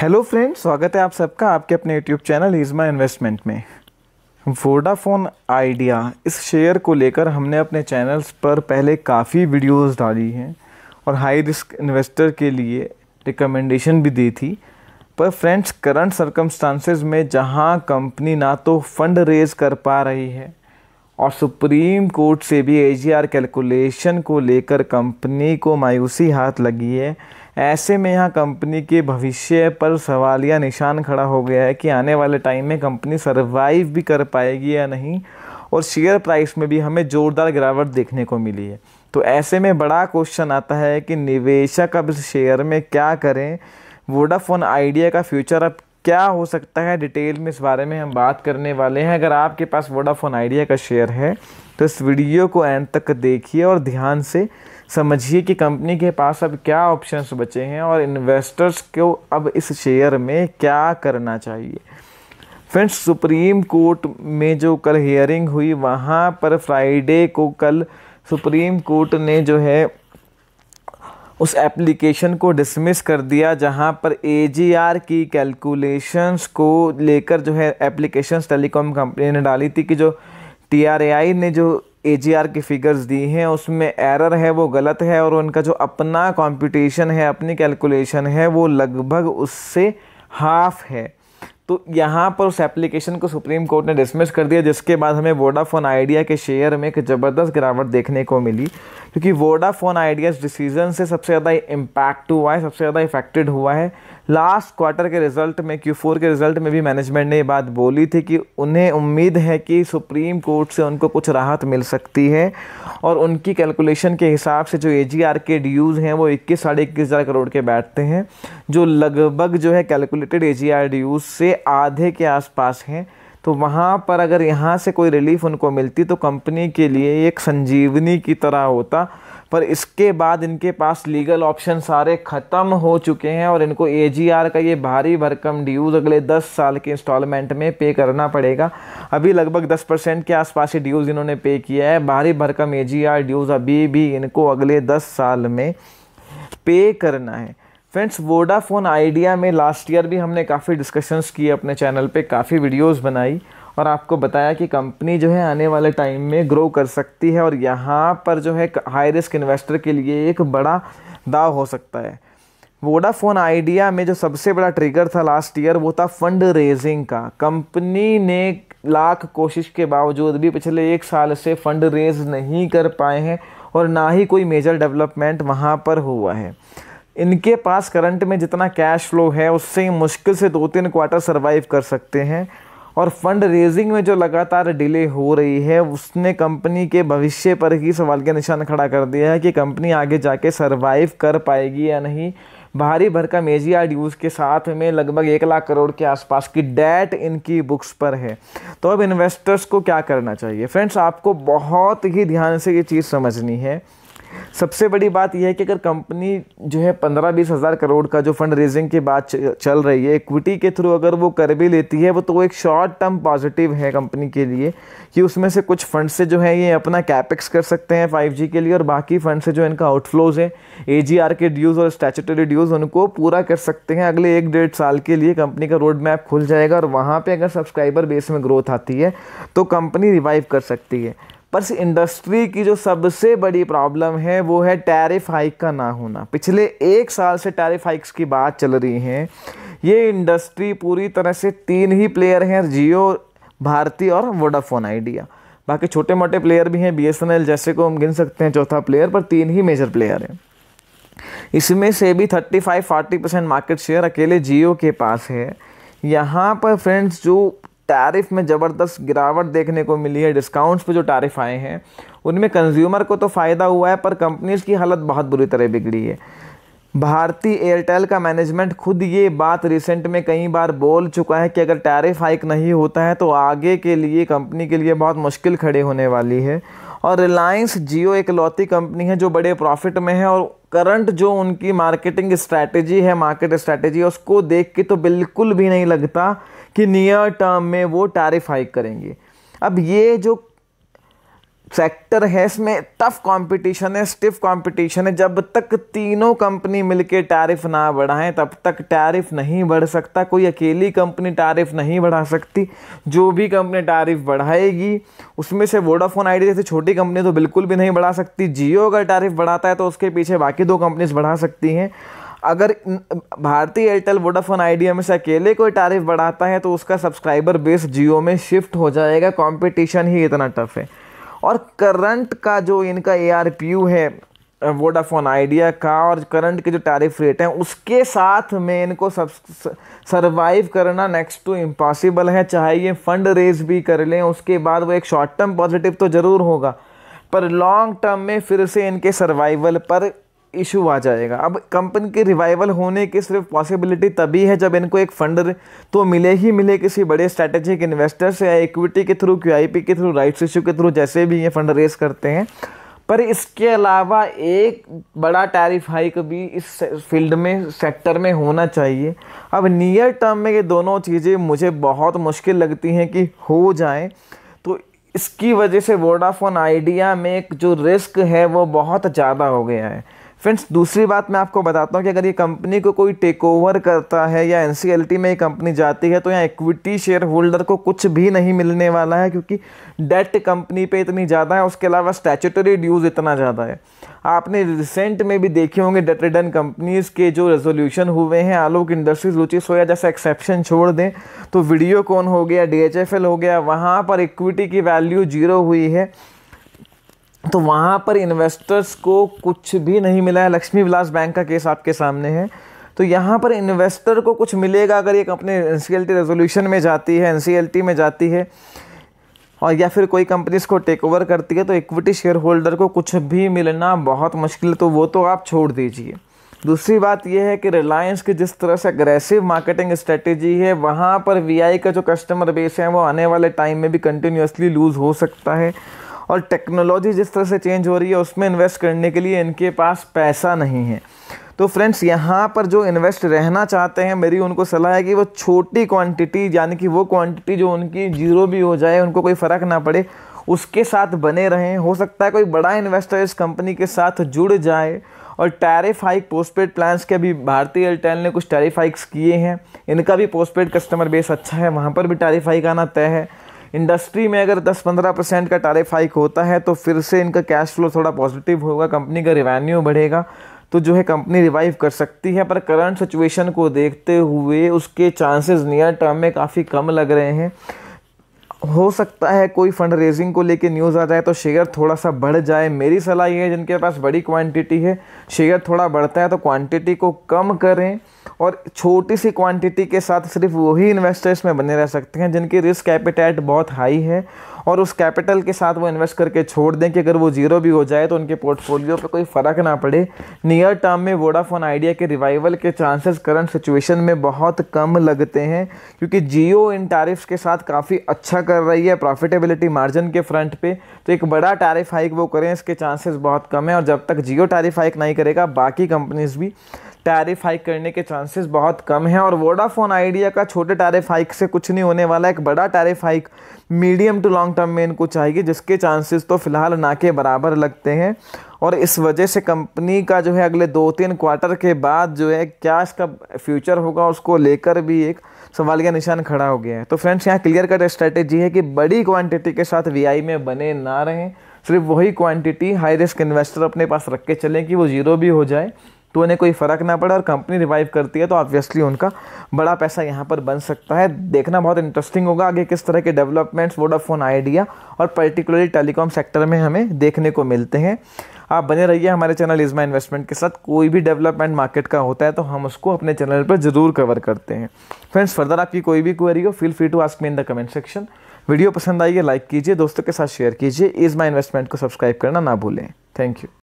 hello friend स्वागत है आप सबका आपके अपने यूट्यूब चैनल इजमा इन्वेस्टमेंट में वोडाफोन आइडिया इस शेयर को लेकर हमने अपने चैनल्स पर पहले काफ़ी वीडियोस डाली हैं और हाई रिस्क इन्वेस्टर के लिए रिकमेंडेशन भी दी थी पर फ्रेंड्स करंट सर्कमस्टांसिस में जहां कंपनी ना तो फंड रेज कर पा रही है और सुप्रीम कोर्ट से भी एजीआर कैलकुलेशन को लेकर कंपनी को मायूसी हाथ लगी है ऐसे में यहाँ कंपनी के भविष्य पर सवालिया निशान खड़ा हो गया है कि आने वाले टाइम में कंपनी सर्वाइव भी कर पाएगी या नहीं और शेयर प्राइस में भी हमें ज़ोरदार गिरावट देखने को मिली है तो ऐसे में बड़ा क्वेश्चन आता है कि निवेशक अब इस शेयर में क्या करें वोडाफोन आइडिया का फ्यूचर अब क्या हो सकता है डिटेल में इस बारे में हम बात करने वाले हैं अगर आपके पास वोडाफोन आइडिया का शेयर है तो इस वीडियो को एंड तक देखिए और ध्यान से समझिए कि कंपनी के पास अब क्या ऑप्शंस बचे हैं और इन्वेस्टर्स को अब इस शेयर में क्या करना चाहिए फ्रेंड्स सुप्रीम कोर्ट में जो कल हियरिंग हुई वहाँ पर फ्राइडे को कल सुप्रीम कोर्ट ने जो है उस एप्लीकेशन को डिसमिस कर दिया जहां पर एजीआर की कैलकुलेशंस को लेकर जो है एप्लीकेशंस टेलीकॉम कंपनी ने डाली थी कि जो टीआरएआई ने जो ए की फ़िगर्स दी हैं उसमें एरर है वो गलत है और उनका जो अपना कॉम्पिटिशन है अपनी कैलकुलेशन है वो लगभग उससे हाफ है तो यहाँ पर उस एप्लीकेशन को सुप्रीम कोर्ट ने डिसमिस कर दिया जिसके बाद हमें वोडाफोन आइडिया के शेयर में एक ज़बरदस्त गिरावट देखने को मिली क्योंकि वोडाफोन आइडिया डिसीजन से सबसे ज़्यादा इम्पैक्ट हुआ है सबसे ज़्यादा इफेक्टेड हुआ है लास्ट क्वार्टर के रिजल्ट में क्यू फोर के रिजल्ट में भी मैनेजमेंट ने ये बात बोली थी कि उन्हें उम्मीद है कि सुप्रीम कोर्ट से उनको कुछ राहत मिल सकती है और उनकी कैलकुलेशन के हिसाब से जो ए जी आर के ड्यूज़ हैं वो इक्कीस साढ़े इक्कीस हज़ार करोड़ के बैठते हैं जो लगभग जो है कैलकुलेटेड ए जी आर ड्यूज़ से आधे के आसपास हैं तो वहाँ पर अगर यहाँ से कोई रिलीफ उनको मिलती तो कंपनी के लिए एक संजीवनी की तरह होता पर इसके बाद इनके पास लीगल ऑप्शन सारे ख़त्म हो चुके हैं और इनको ए का ये भारी भरकम ड्यूज़ अगले 10 साल के इंस्टॉलमेंट में पे करना पड़ेगा अभी लगभग 10 परसेंट के आसपास ही ड्यूज़ इन्होंने पे किया है भारी भरकम ए ड्यूज़ अभी भी इनको अगले 10 साल में पे करना है फ्रेंड्स वोडाफोन आइडिया में लास्ट ईयर भी हमने काफ़ी डिस्कशंस किए अपने चैनल पे काफ़ी वीडियोस बनाई और आपको बताया कि कंपनी जो है आने वाले टाइम में ग्रो कर सकती है और यहाँ पर जो है हाई रिस्क इन्वेस्टर के लिए एक बड़ा दाव हो सकता है वोडाफोन आइडिया में जो सबसे बड़ा ट्रिगर था लास्ट ईयर वो था फंड रेजिंग का कंपनी ने लाख कोशिश के बावजूद भी पिछले एक साल से फंड रेज नहीं कर पाए हैं और ना ही कोई मेजर डेवलपमेंट वहाँ पर हुआ है इनके पास करंट में जितना कैश फ्लो है उससे मुश्किल से दो तीन क्वार्टर सर्वाइव कर सकते हैं और फंड रेजिंग में जो लगातार डिले हो रही है उसने कंपनी के भविष्य पर ही सवाल के निशान खड़ा कर दिया है कि कंपनी आगे जाके सर्वाइव कर पाएगी या नहीं भारी भरकम एजिया ड्यूज के साथ में लगभग एक लाख करोड़ के आसपास की डेट इनकी बुक्स पर है तो अब इन्वेस्टर्स को क्या करना चाहिए फ्रेंड्स आपको बहुत ही ध्यान से ये चीज़ समझनी है सबसे बड़ी बात यह है कि अगर कंपनी जो है पंद्रह बीस हज़ार करोड़ का जो फंड रेजिंग की बात चल रही है इक्विटी के थ्रू अगर वो कर भी लेती है वो तो वो एक शॉर्ट टर्म पॉजिटिव है कंपनी के लिए कि उसमें से कुछ फंड से जो है ये अपना कैपेक्स कर सकते हैं फाइव जी के लिए और बाकी फंड से जो इनका आउटफ्लोज है ए जी आर के ड्यूज़ और स्टैचूटरी ड्यूज़ उनको पूरा कर सकते हैं अगले एक डेढ़ साल के लिए कंपनी का रोड मैप खुल जाएगा और वहाँ पर अगर सब्सक्राइबर बेस में ग्रोथ आती है तो कंपनी रिवाइव कर सकती है पर इस इंडस्ट्री की जो सबसे बड़ी प्रॉब्लम है वो है टैरिफ हाइक का ना होना पिछले एक साल से टैरिफ हाइक्स की बात चल रही है ये इंडस्ट्री पूरी तरह से तीन ही प्लेयर हैं जियो भारती और वोडाफोन आइडिया बाकी छोटे मोटे प्लेयर भी हैं बी जैसे को हम गिन सकते हैं चौथा प्लेयर पर तीन ही मेजर प्लेयर हैं इसमें से भी 35-40 परसेंट मार्केट शेयर अकेले जियो के पास है यहाँ पर फ्रेंड्स जो टैरिफ में ज़बरदस्त गिरावट देखने को मिली है डिस्काउंट्स पे जो टैरिफ आए हैं उनमें कंज्यूमर को तो फ़ायदा हुआ है पर कंपनीज की हालत बहुत बुरी तरह बिगड़ी है भारती एयरटेल का मैनेजमेंट खुद ये बात रिसेंट में कई बार बोल चुका है कि अगर टैरिफ हाइक नहीं होता है तो आगे के लिए कंपनी के लिए बहुत मुश्किल खड़े होने वाली है और रिलायंस जियो एक लौती कंपनी है जो बड़े प्रॉफिट में है और करंट जो उनकी मार्केटिंग स्ट्रैटेजी है मार्केट स्ट्रैटेजी उसको देख के तो बिल्कुल भी नहीं लगता कि नियर टर्म में वो टैरिफ हाइक करेंगे अब ये जो सेक्टर है इसमें टफ कंपटीशन है स्टिफ कंपटीशन है जब तक तीनों कंपनी मिलके टैरिफ ना बढ़ाएं तब तक टैरिफ नहीं बढ़ सकता कोई अकेली कंपनी टैरिफ नहीं बढ़ा सकती जो भी कंपनी टैरिफ बढ़ाएगी उसमें से वोडाफोन आइडिया जैसी छोटी कंपनी तो बिल्कुल भी नहीं बढ़ा सकती जियो अगर टैरिफ बढ़ाता है तो उसके पीछे बाकी दो कंपनीज बढ़ा सकती हैं अगर भारतीय एयरटेल वोडाफोन आइडिया में से अकेले कोई टैरिफ बढ़ाता है तो उसका सब्सक्राइबर बेस जियो में शिफ्ट हो जाएगा कॉम्पिटिशन ही इतना टफ है और करंट का जो इनका ए है वोडाफोन आइडिया का और करंट के जो टैरिफ रेट हैं उसके साथ में इनको सब सर्वाइव करना नेक्स्ट टू इम्पॉसिबल है चाहे ये फंड रेज भी कर लें उसके बाद वो एक शॉर्ट टर्म पॉजिटिव तो ज़रूर होगा पर लॉन्ग टर्म में फिर से इनके सर्वाइवल पर इशू आ जाएगा अब कंपनी के रिवाइवल होने की सिर्फ पॉसिबिलिटी तभी है जब इनको एक फंड तो मिले ही मिले किसी बड़े स्ट्रैटेजिक इन्वेस्टर से या इक्विटी के थ्रू क्यू के थ्रू राइट्स इशू के थ्रू जैसे भी ये फंड रेस करते हैं पर इसके अलावा एक बड़ा टैरिफ हाइक भी इस फील्ड में सेक्टर में होना चाहिए अब नियर टर्म में ये दोनों चीज़ें मुझे बहुत मुश्किल लगती हैं कि हो जाए तो इसकी वजह से वोडाफोन आइडिया में जो रिस्क है वो बहुत ज़्यादा हो गया है फ्रेंड्स दूसरी बात मैं आपको बताता हूँ कि अगर ये कंपनी को कोई टेक ओवर करता है या एन में ये कंपनी जाती है तो यहाँ इक्विटी शेयर होल्डर को कुछ भी नहीं मिलने वाला है क्योंकि डेट कंपनी पे इतनी ज़्यादा है उसके अलावा स्टैचूटरी ड्यूज़ इतना ज़्यादा है आपने रिसेंट में भी देखे होंगे डेट रिटर्न कंपनीज़ के जो रेजोल्यूशन हुए हैं आलोक इंडस्ट्रीज रुचि सोया जैसा एक्सेप्शन छोड़ दें तो वीडियो कौन हो गया डी हो गया वहाँ पर इक्विटी की वैल्यू जीरो हुई है तो वहाँ पर इन्वेस्टर्स को कुछ भी नहीं मिला है लक्ष्मी विलास बैंक का केस आपके सामने है तो यहाँ पर इन्वेस्टर को कुछ मिलेगा अगर ये कंपनी एन सी रेजोल्यूशन में जाती है एन में जाती है और या फिर कोई कंपनी इसको टेक ओवर करती है तो इक्विटी शेयर होल्डर को कुछ भी मिलना बहुत मुश्किल तो वो तो आप छोड़ दीजिए दूसरी बात यह है कि रिलायंस की जिस तरह से अग्रेसिव मार्केटिंग स्ट्रेटेजी है वहाँ पर वीआई का जो कस्टमर बेस है वो आने वाले टाइम में भी कंटिन्यूसली लूज़ हो सकता है और टेक्नोलॉजी जिस तरह से चेंज हो रही है उसमें इन्वेस्ट करने के लिए इनके पास पैसा नहीं है तो फ्रेंड्स यहाँ पर जो इन्वेस्ट रहना चाहते हैं मेरी उनको सलाह है कि वो छोटी क्वांटिटी यानी कि वो क्वांटिटी जो उनकी जीरो भी हो जाए उनको कोई फ़र्क ना पड़े उसके साथ बने रहें हो सकता है कोई बड़ा इन्वेस्टर इस कंपनी के साथ जुड़ जाए और टैरिफ हाइक पोस्टपेड प्लान्स के भी भारतीय एयरटेल ने कुछ टैरिफ हाइक्स किए हैं इनका भी पोस्टपेड कस्टमर बेस अच्छा है वहाँ पर भी टैरिफ हाइक आना तय है इंडस्ट्री में अगर 10-15 परसेंट का टैरिफ हाइक होता है तो फिर से इनका कैश फ्लो थोड़ा पॉजिटिव होगा कंपनी का रिवेन्यू बढ़ेगा तो जो है कंपनी रिवाइव कर सकती है पर करंट सिचुएशन को देखते हुए उसके चांसेस नियर टर्म में काफ़ी कम लग रहे हैं हो सकता है कोई फंड रेजिंग को लेके न्यूज़ आ जाए तो शेयर थोड़ा सा बढ़ जाए मेरी सलाह ये है जिनके पास बड़ी क्वांटिटी है शेयर थोड़ा बढ़ता है तो क्वांटिटी को कम करें और छोटी सी क्वांटिटी के साथ सिर्फ वही इन्वेस्टर्स में बने रह सकते हैं जिनकी रिस्क कैपिटाइट बहुत हाई है और उस कैपिटल के साथ वो इन्वेस्ट करके छोड़ दें कि अगर वो जीरो भी हो जाए तो उनके पोर्टफोलियो पर कोई फ़र्क ना पड़े नियर टर्म में वोडाफोन आइडिया के रिवाइवल के चांसेस करंट सिचुएशन में बहुत कम लगते हैं क्योंकि जियो इन टैरिफ्स के साथ काफ़ी अच्छा कर रही है प्रॉफिटेबिलिटी मार्जिन के फ्रंट पे तो एक बड़ा टैरिफ हाइक वो करें इसके चांसेस बहुत कम है और जब तक जियो टैरिफ हाइक नहीं करेगा बाकी कंपनीज़ भी टैरिफ हाइक करने के चांसेस बहुत कम हैं और वोडाफोन आइडिया का छोटे टैरिफ हाइक से कुछ नहीं होने वाला एक बड़ा tariff hike medium to long term में इनको चाहिए जिसके चांसेस तो फ़िलहाल ना के बराबर लगते हैं और इस वजह से कंपनी का जो है अगले दो तीन क्वार्टर के बाद जो है क्या इसका फ्यूचर होगा उसको लेकर भी एक सवाल का निशान खड़ा हो गया है तो फ्रेंड्स यहाँ क्लियर कट स्ट्रैटेजी है कि बड़ी क्वांटिटी के साथ वीआई में बने ना रहें सिर्फ वही क्वांटिटी हाई रिस्क इन्वेस्टर अपने पास रख के चलें कि वो ज़ीरो भी हो जाए तो उन्हें कोई फ़र्क ना पड़े और कंपनी रिवाइव करती है तो ऑब्वियसली उनका बड़ा पैसा यहाँ पर बन सकता है देखना बहुत इंटरेस्टिंग होगा आगे किस तरह के डेवलपमेंट्स वोडाफोन आइडिया और पर्टिकुलरली टेलीकॉम सेक्टर में हमें देखने को मिलते हैं आप बने रहिए हमारे चैनल इजमा इन्वेस्टमेंट के साथ कोई भी डेवलपमेंट मार्केट का होता है तो हम उसको अपने चैनल पर ज़रूर कवर करते हैं फ्रेंड्स फर्दर आपकी कोई भी क्वेरी हो feel free to ask me in the comment section video पसंद आई है लाइक कीजिए दोस्तों के साथ शेयर कीजिए इजमा इन्वेस्टमेंट को सब्सक्राइब करना ना भूलें थैंक यू